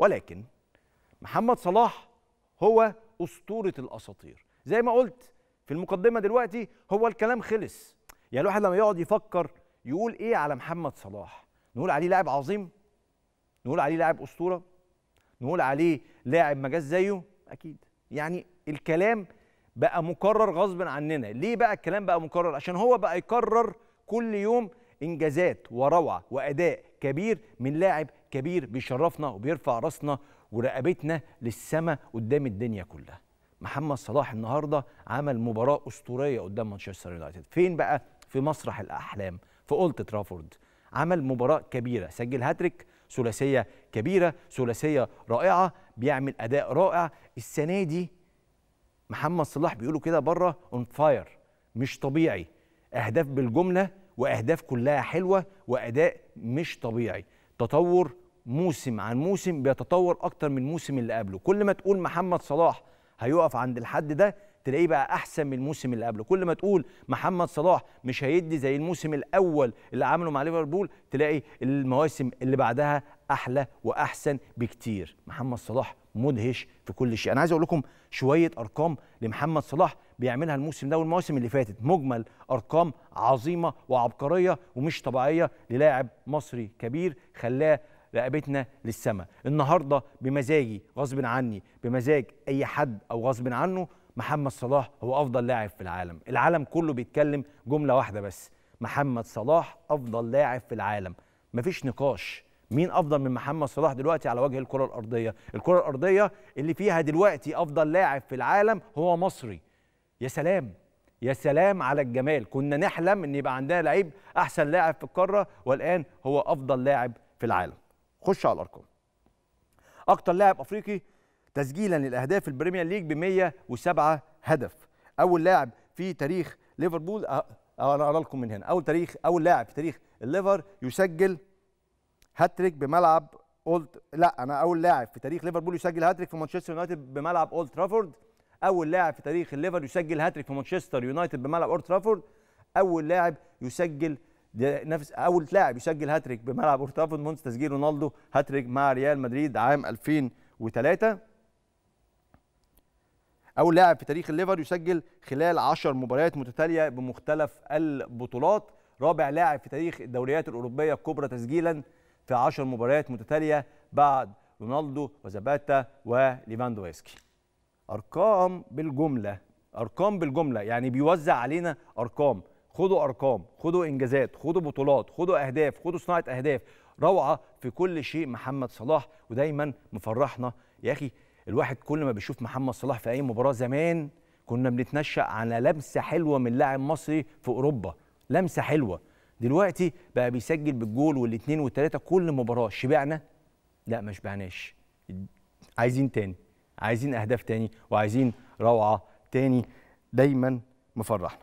ولكن محمد صلاح هو اسطوره الاساطير زي ما قلت في المقدمه دلوقتي هو الكلام خلص يعني الواحد لما يقعد يفكر يقول ايه على محمد صلاح نقول عليه لاعب عظيم نقول عليه لاعب اسطوره نقول عليه لاعب ما جاش زيه اكيد يعني الكلام بقى مكرر غصب عننا ليه بقى الكلام بقى مكرر عشان هو بقى يكرر كل يوم انجازات وروعه واداء كبير من لاعب كبير بيشرفنا وبيرفع راسنا ورقبتنا للسما قدام الدنيا كلها محمد صلاح النهارده عمل مباراه اسطوريه قدام مانشستر يونايتد فين بقى في مسرح الاحلام في اولت ترافورد عمل مباراه كبيره سجل هاتريك ثلاثيه كبيره ثلاثيه رائعه بيعمل اداء رائع السنه دي محمد صلاح بيقولوا كده بره اون فاير مش طبيعي اهداف بالجمله واهداف كلها حلوه واداء مش طبيعي تطور موسم عن موسم بيتطور اكتر من الموسم اللي قبله كل ما تقول محمد صلاح هيقف عند الحد ده تلاقيه بقى احسن من الموسم اللي قبله كل ما تقول محمد صلاح مش هيدي زي الموسم الاول اللي عمله مع ليفربول تلاقي المواسم اللي بعدها احلى واحسن بكتير محمد صلاح مدهش في كل شيء انا عايز اقول لكم شويه ارقام لمحمد صلاح بيعملها الموسم ده والمواسم اللي فاتت مجمل ارقام عظيمه وعبقريه ومش طبيعيه للاعب مصري كبير خلاه رقبتنا للسماء النهارده بمزاجي غصب عني بمزاج اي حد او غصب عنه محمد صلاح هو افضل لاعب في العالم العالم كله بيتكلم جمله واحده بس محمد صلاح افضل لاعب في العالم مفيش نقاش مين افضل من محمد صلاح دلوقتي على وجه الكره الارضيه الكره الارضيه اللي فيها دلوقتي افضل لاعب في العالم هو مصري يا سلام يا سلام على الجمال كنا نحلم ان يبقى عندنا لعيب احسن لاعب في القاره والان هو افضل لاعب في العالم خش على الارقام اكتر لاعب افريقي تسجيلا للاهداف في البريمير ليج ب 107 هدف اول لاعب في تاريخ ليفربول أه انا اقرا لكم من هنا اول تاريخ اول لاعب في تاريخ الليفر يسجل هاتريك بملعب اولد لا انا اول لاعب في تاريخ ليفربول يسجل هاتريك في مانشستر يونايتد بملعب اولد ترافورد اول لاعب في تاريخ الليفر يسجل هاتريك في مانشستر يونايتد بملعب اورد ترافورد اول لاعب يسجل نفس اول لاعب يسجل هاتريك بملعب اورد ترافورد منذ تسجيل رونالدو هاتريك مع ريال مدريد عام 2003 اول لاعب في تاريخ الليفر يسجل خلال 10 مباريات متتاليه بمختلف البطولات رابع لاعب في تاريخ الدوريات الاوروبيه الكبرى تسجيلا في 10 مباريات متتاليه بعد رونالدو وزاباتا وليفاندوفسكي ارقام بالجمله ارقام بالجمله يعني بيوزع علينا ارقام خدوا ارقام خدوا انجازات خدوا بطولات خدوا اهداف خدوا صناعه اهداف روعه في كل شيء محمد صلاح ودايما مفرحنا يا اخي الواحد كل ما بيشوف محمد صلاح في اي مباراه زمان كنا بنتنشأ على لمسه حلوه من لاعب مصري في اوروبا لمسه حلوه دلوقتي بقى بيسجل بالجول والاثنين والثلاثه كل مباراه شبعنا لا ما شبعناش عايزين تاني عايزين اهداف تاني وعايزين روعه تاني دايما مفرحنا